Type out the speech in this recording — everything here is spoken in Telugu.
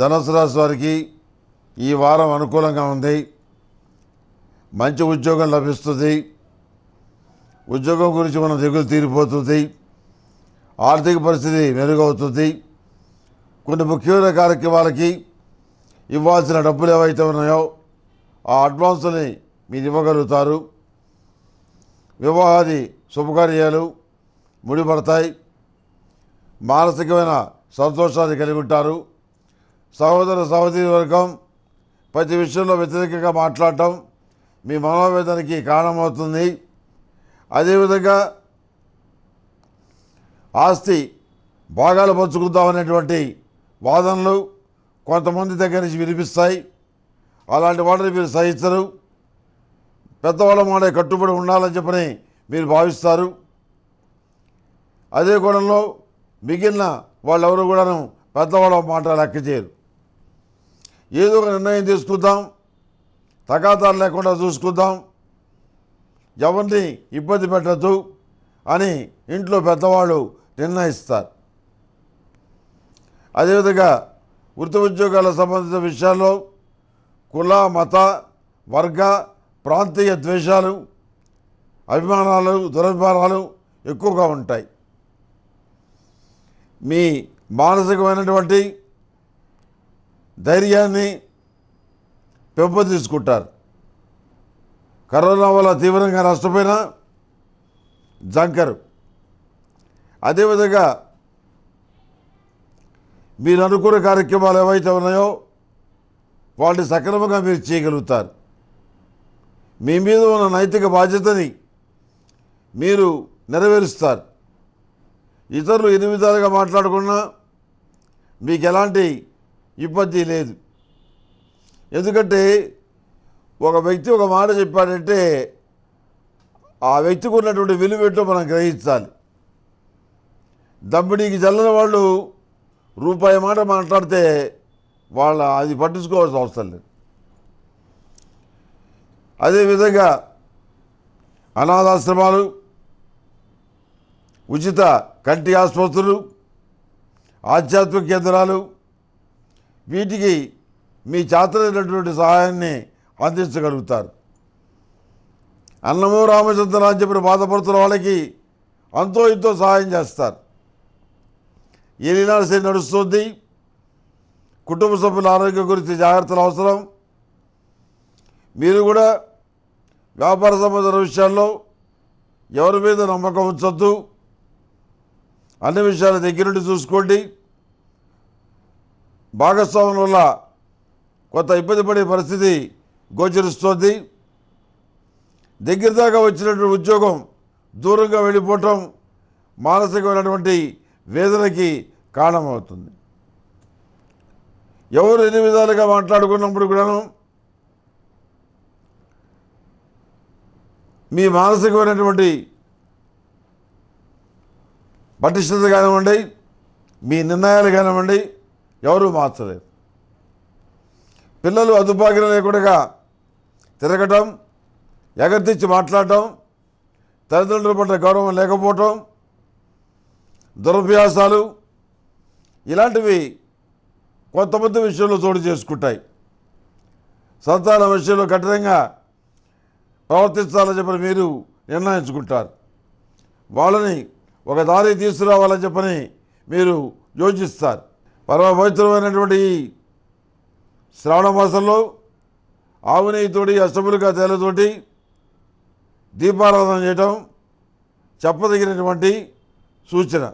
ధనుసు రాశి వారికి ఈ వారం అనుకూలంగా ఉంది మంచి ఉద్యోగం లభిస్తుంది ఉద్యోగం గురించి మనం దిగులు తీరిపోతుంది ఆర్థిక పరిస్థితి మెరుగవుతుంది కొన్ని ముఖ్యమైన కార్యక్రమాలకి ఇవ్వాల్సిన డబ్బులు ఏవైతే ఉన్నాయో ఆ అడ్వాన్స్ని మీరు ఇవ్వగలుగుతారు వివాహాది శుభకార్యాలు ముడిపడతాయి మానసికమైన సంతోషాన్ని కలిగి ఉంటారు సహోదర సహోదరి వర్గం ప్రతి విషయంలో వ్యతిరేకంగా మాట్లాడటం మీ మనోవేదనకి కారణమవుతుంది అదేవిధంగా ఆస్తి భాగాలు పంచుకుందామనేటువంటి వాదనలు కొంతమంది దగ్గర నుంచి వినిపిస్తాయి అలాంటి వాటిని మీరు సహించరు పెద్దవాళ్ళ మాడే కట్టుబడి ఉండాలని చెప్పని మీరు భావిస్తారు అదే కోణంలో మిగిలిన వాళ్ళెవరు కూడాను పెద్దవాళ్ళ మాట లెక్క చేయరు ఏదో ఒక నిర్ణయం తీసుకుందాం తగాదాలు లేకుండా చూసుకుందాం ఎవరిని ఇబ్బంది పెట్టద్దు అని ఇంట్లో పెద్దవాళ్ళు నిర్ణయిస్తారు అదేవిధంగా వృత్తి ఉద్యోగాలకు సంబంధించిన విషయాల్లో కుల మత వర్గ ప్రాంతీయ ద్వేషాలు అభిమానాలు దురభిమానాలు ఎక్కువగా ఉంటాయి మీ మానసికమైనటువంటి ధైర్యాన్ని పెంపొందించుకుంటారు కరోనా వల్ల తీవ్రంగా నష్టపోయిన జంకరు అదేవిధంగా మీరు అనుకున్న కార్యక్రమాలు ఏవైతే ఉన్నాయో వాటిని సక్రమంగా మీరు చేయగలుగుతారు మీ మీద ఉన్న నైతిక బాధ్యతని మీరు నెరవేరుస్తారు ఇతరులు ఎన్ని విధాలుగా మాట్లాడుకున్నా మీకు ఎలాంటి ఇబ్బంది లేదు ఎందుకంటే ఒక వ్యక్తి ఒక మాట చెప్పాడంటే ఆ వ్యక్తికి ఉన్నటువంటి విలువేంటో మనం గ్రహించాలి దమ్మిడికి చల్లని వాళ్ళు రూపాయి మాట మాట్లాడితే వాళ్ళ అది పట్టించుకోవాల్సిన అవసరం లేదు అదేవిధంగా అనాథాశ్రమాలు ఉచిత కంటి ఆసుపత్రులు ఆధ్యాత్మిక కేంద్రాలు వీటికి మీ చేతలైనటువంటి సహాయాన్ని అందించగలుగుతారు అన్నము రామచంద్ర బాధపడుతున్న వాళ్ళకి అంతో ఇంతో సహాయం చేస్తారు ఏలినాడు సరి నడుస్తుంది కుటుంబ సభ్యుల ఆరోగ్యం గురించి జాగ్రత్తలు అవసరం మీరు కూడా వ్యాపార సంబంధించిన విషయాల్లో ఎవరి మీద నమ్మకం ఉంచొద్దు అన్ని విషయాల దగ్గరుండి చూసుకోండి భాగస్వాముల వల్ల కొంత ఇబ్బంది పడే పరిస్థితి గోచరిస్తోంది దగ్గర దాకా వచ్చినటువంటి ఉద్యోగం దూరంగా వెళ్ళిపోవటం మానసికమైనటువంటి వేదనకి కారణమవుతుంది ఎవరు ఎన్ని విధాలుగా మాట్లాడుకున్నప్పుడు కూడాను మీ మానసికమైనటువంటి పటిష్టత కానివ్వండి మీ నిర్ణయాలు కానివ్వండి ఎవరూ మార్చలేరు పిల్లలు అదుపాగిన లేకుండా తిరగటం ఎగర్తిచ్చి మాట్లాడటం తల్లిదండ్రుల పట్ల గౌరవం లేకపోవటం దురభ్యాసాలు ఇలాంటివి కొంతమంది విషయంలో చోటు చేసుకుంటాయి సంతాన విషయంలో కఠినంగా ప్రవర్తించాలని చెప్పని మీరు నిర్ణయించుకుంటారు వాళ్ళని ఒక దారి తీసుకురావాలని చెప్పని మీరు యోచిస్తారు పరమ పవిత్రమైనటువంటి శ్రావణ మాసంలో ఆవునేయితోటి అష్టములుగా తేలతోటి దీపారాధన చేయటం చెప్పదగినటువంటి సూచన